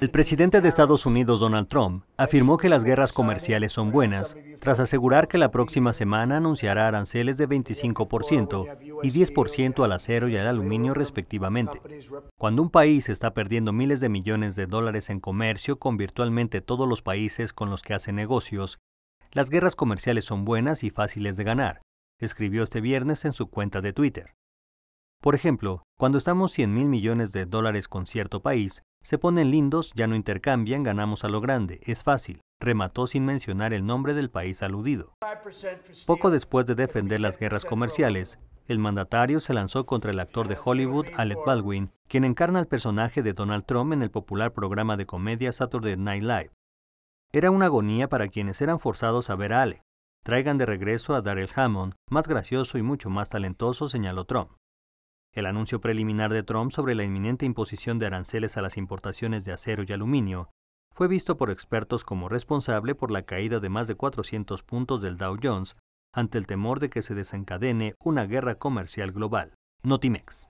El presidente de Estados Unidos, Donald Trump, afirmó que las guerras comerciales son buenas, tras asegurar que la próxima semana anunciará aranceles de 25% y 10% al acero y al aluminio respectivamente. Cuando un país está perdiendo miles de millones de dólares en comercio con virtualmente todos los países con los que hace negocios, las guerras comerciales son buenas y fáciles de ganar, escribió este viernes en su cuenta de Twitter. Por ejemplo, cuando estamos 100 mil millones de dólares con cierto país, se ponen lindos, ya no intercambian, ganamos a lo grande, es fácil, remató sin mencionar el nombre del país aludido. Poco después de defender las guerras comerciales, el mandatario se lanzó contra el actor de Hollywood Alec Baldwin, quien encarna el personaje de Donald Trump en el popular programa de comedia Saturday Night Live. Era una agonía para quienes eran forzados a ver a Alec. Traigan de regreso a Daryl Hammond, más gracioso y mucho más talentoso, señaló Trump. El anuncio preliminar de Trump sobre la inminente imposición de aranceles a las importaciones de acero y aluminio fue visto por expertos como responsable por la caída de más de 400 puntos del Dow Jones ante el temor de que se desencadene una guerra comercial global. Notimex.